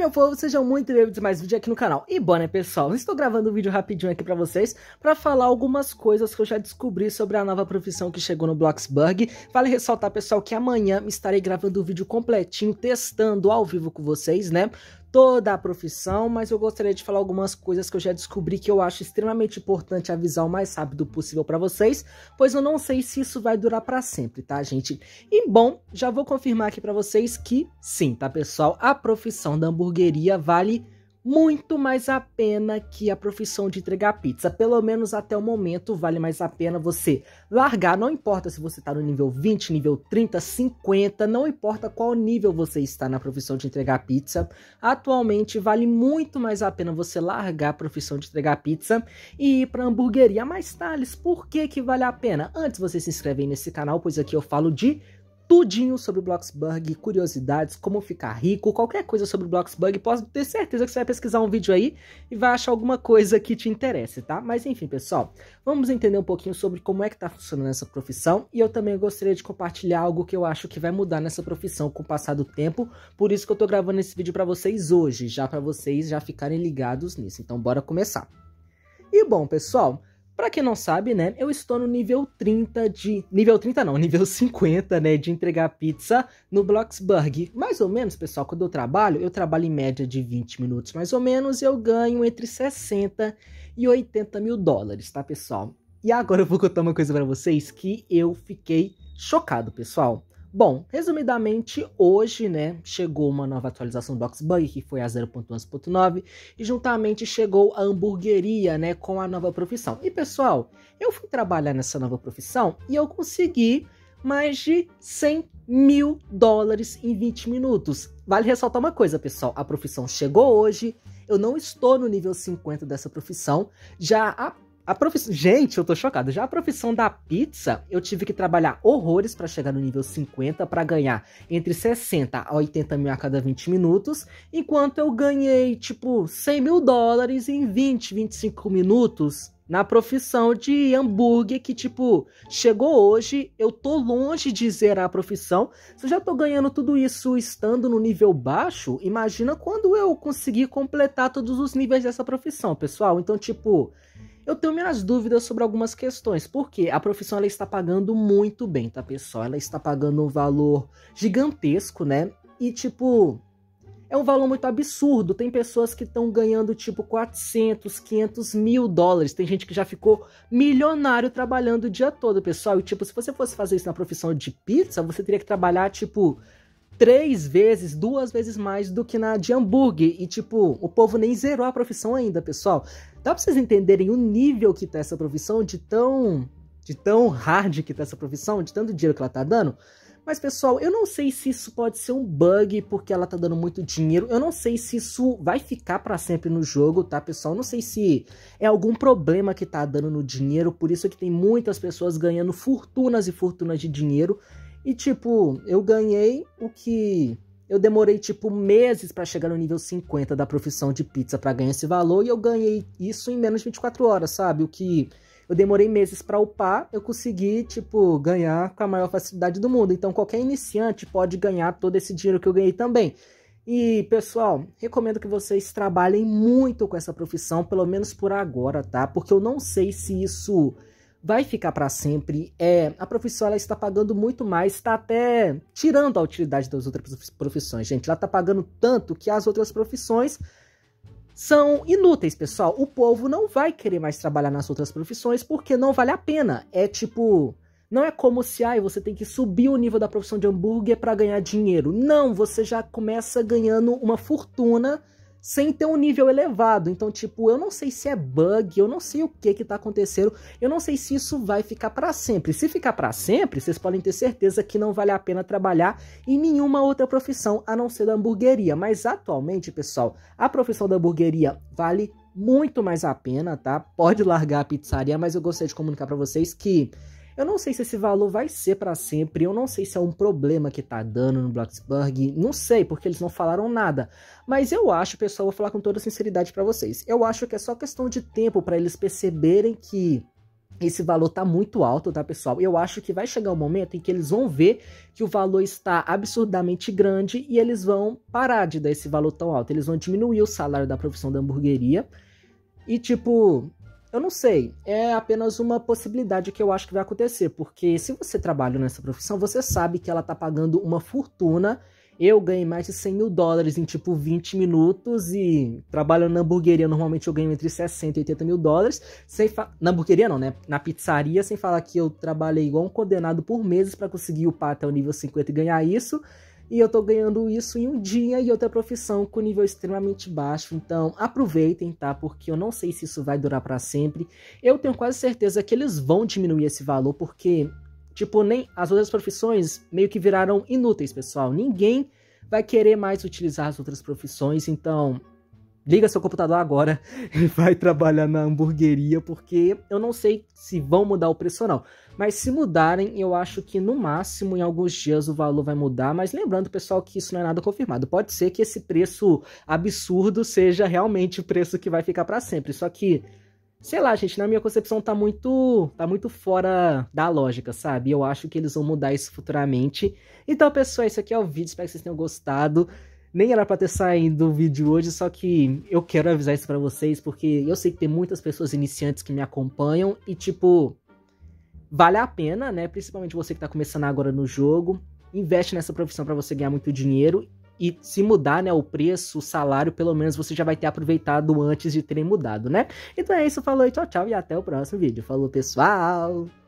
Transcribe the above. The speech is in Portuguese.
meu povo, sejam muito bem-vindos a mais um vídeo aqui no canal. E bom, né, pessoal? Estou gravando um vídeo rapidinho aqui pra vocês pra falar algumas coisas que eu já descobri sobre a nova profissão que chegou no Bloxburg. Vale ressaltar, pessoal, que amanhã estarei gravando o um vídeo completinho, testando ao vivo com vocês, né, toda a profissão, mas eu gostaria de falar algumas coisas que eu já descobri que eu acho extremamente importante avisar o mais rápido possível para vocês, pois eu não sei se isso vai durar para sempre, tá, gente? E bom, já vou confirmar aqui para vocês que sim, tá, pessoal? A profissão da hamburgueria vale muito mais a pena que a profissão de entregar pizza. Pelo menos até o momento, vale mais a pena você largar. Não importa se você está no nível 20, nível 30, 50, não importa qual nível você está na profissão de entregar pizza. Atualmente, vale muito mais a pena você largar a profissão de entregar pizza e ir para hamburgueria. Mas, Thales, por que, que vale a pena? Antes, você se inscreve aí nesse canal, pois aqui eu falo de tudinho sobre o Bloxburg, curiosidades, como ficar rico, qualquer coisa sobre o Bloxburg, posso ter certeza que você vai pesquisar um vídeo aí e vai achar alguma coisa que te interesse, tá? Mas enfim, pessoal, vamos entender um pouquinho sobre como é que tá funcionando essa profissão e eu também gostaria de compartilhar algo que eu acho que vai mudar nessa profissão com o passar do tempo, por isso que eu tô gravando esse vídeo para vocês hoje, já para vocês já ficarem ligados nisso. Então bora começar. E bom, pessoal, para quem não sabe, né, eu estou no nível 30 de. Nível 30 não, nível 50, né, de entregar pizza no Bloxburg. Mais ou menos, pessoal, quando eu trabalho, eu trabalho em média de 20 minutos mais ou menos e eu ganho entre 60 e 80 mil dólares, tá, pessoal? E agora eu vou contar uma coisa para vocês que eu fiquei chocado, pessoal. Bom, resumidamente, hoje, né, chegou uma nova atualização do Oxbug, que foi a 0.11.9, e juntamente chegou a hamburgueria, né, com a nova profissão. E pessoal, eu fui trabalhar nessa nova profissão e eu consegui mais de 100 mil dólares em 20 minutos. Vale ressaltar uma coisa, pessoal, a profissão chegou hoje, eu não estou no nível 50 dessa profissão, já a a profissão. Gente, eu tô chocado. Já a profissão da pizza, eu tive que trabalhar horrores para chegar no nível 50 para ganhar entre 60 a 80 mil a cada 20 minutos, enquanto eu ganhei, tipo, 100 mil dólares em 20, 25 minutos na profissão de hambúrguer que, tipo, chegou hoje, eu tô longe de zerar a profissão. Se eu já tô ganhando tudo isso estando no nível baixo, imagina quando eu conseguir completar todos os níveis dessa profissão, pessoal. Então, tipo, eu tenho minhas dúvidas sobre algumas questões, porque a profissão ela está pagando muito bem, tá, pessoal? Ela está pagando um valor gigantesco, né? E tipo, é um valor muito absurdo. Tem pessoas que estão ganhando tipo 400, 500 mil dólares. Tem gente que já ficou milionário trabalhando o dia todo, pessoal. E tipo, se você fosse fazer isso na profissão de pizza, você teria que trabalhar tipo três vezes, duas vezes mais do que na de hambúrguer. E, tipo, o povo nem zerou a profissão ainda, pessoal. Dá pra vocês entenderem o nível que tá essa profissão, de tão. de tão hard que tá essa profissão, de tanto dinheiro que ela tá dando? Mas, pessoal, eu não sei se isso pode ser um bug porque ela tá dando muito dinheiro. Eu não sei se isso vai ficar para sempre no jogo, tá, pessoal? Eu não sei se é algum problema que tá dando no dinheiro. Por isso é que tem muitas pessoas ganhando fortunas e fortunas de dinheiro. E tipo, eu ganhei o que eu demorei tipo meses para chegar no nível 50 da profissão de pizza para ganhar esse valor e eu ganhei isso em menos de 24 horas, sabe? O que eu demorei meses para upar, eu consegui tipo ganhar com a maior facilidade do mundo. Então qualquer iniciante pode ganhar todo esse dinheiro que eu ganhei também. E pessoal, recomendo que vocês trabalhem muito com essa profissão, pelo menos por agora, tá? Porque eu não sei se isso vai ficar para sempre. É, a profissão ela está pagando muito mais, está até tirando a utilidade das outras profissões, gente. Ela está pagando tanto que as outras profissões são inúteis, pessoal. O povo não vai querer mais trabalhar nas outras profissões porque não vale a pena. É tipo, não é como se ai, você tem que subir o nível da profissão de hambúrguer para ganhar dinheiro. Não, você já começa ganhando uma fortuna sem ter um nível elevado. Então, tipo, eu não sei se é bug, eu não sei o que que tá acontecendo, eu não sei se isso vai ficar para sempre. Se ficar para sempre, vocês podem ter certeza que não vale a pena trabalhar em nenhuma outra profissão a não ser da hamburgueria. Mas atualmente, pessoal, a profissão da hamburgueria vale muito mais a pena, tá? Pode largar a pizzaria, mas eu gostaria de comunicar para vocês que eu não sei se esse valor vai ser para sempre, eu não sei se é um problema que tá dando no Bloxburg, não sei, porque eles não falaram nada. Mas eu acho, pessoal, vou falar com toda sinceridade para vocês. Eu acho que é só questão de tempo para eles perceberem que esse valor tá muito alto, tá, pessoal? Eu acho que vai chegar o um momento em que eles vão ver que o valor está absurdamente grande e eles vão parar de dar esse valor tão alto. Eles vão diminuir o salário da profissão da hamburgueria e, tipo, eu não sei, é apenas uma possibilidade que eu acho que vai acontecer, porque se você trabalha nessa profissão, você sabe que ela tá pagando uma fortuna. Eu ganhei mais de 100 mil dólares em tipo 20 minutos e trabalhando na hamburgueria normalmente eu ganho entre 60 e 80 mil dólares. Sem fa... Na hamburgueria não, né? Na pizzaria, sem falar que eu trabalhei igual um condenado por meses para conseguir upar até o nível 50 e ganhar isso e eu estou ganhando isso em um dia e outra profissão com nível extremamente baixo. Então aproveitem, tá? Porque eu não sei se isso vai durar para sempre. Eu tenho quase certeza que eles vão diminuir esse valor, porque, tipo, nem as outras profissões meio que viraram inúteis, pessoal. Ninguém vai querer mais utilizar as outras profissões, então liga seu computador agora e vai trabalhar na hamburgueria, porque eu não sei se vão mudar o preço ou não. Mas se mudarem, eu acho que no máximo em alguns dias o valor vai mudar. Mas lembrando, pessoal, que isso não é nada confirmado. Pode ser que esse preço absurdo seja realmente o preço que vai ficar para sempre. Só que sei lá, gente, na minha concepção tá muito, tá muito fora da lógica, sabe? Eu acho que eles vão mudar isso futuramente. Então, pessoal, esse aqui é o vídeo, espero que vocês tenham gostado nem era para ter saído o vídeo hoje, só que eu quero avisar isso para vocês porque eu sei que tem muitas pessoas iniciantes que me acompanham e tipo vale a pena, né? Principalmente você que tá começando agora no jogo, investe nessa profissão para você ganhar muito dinheiro e se mudar, né, o preço, o salário, pelo menos você já vai ter aproveitado antes de terem mudado, né? Então é isso, falou e tchau, tchau e até o próximo vídeo. Falou, pessoal.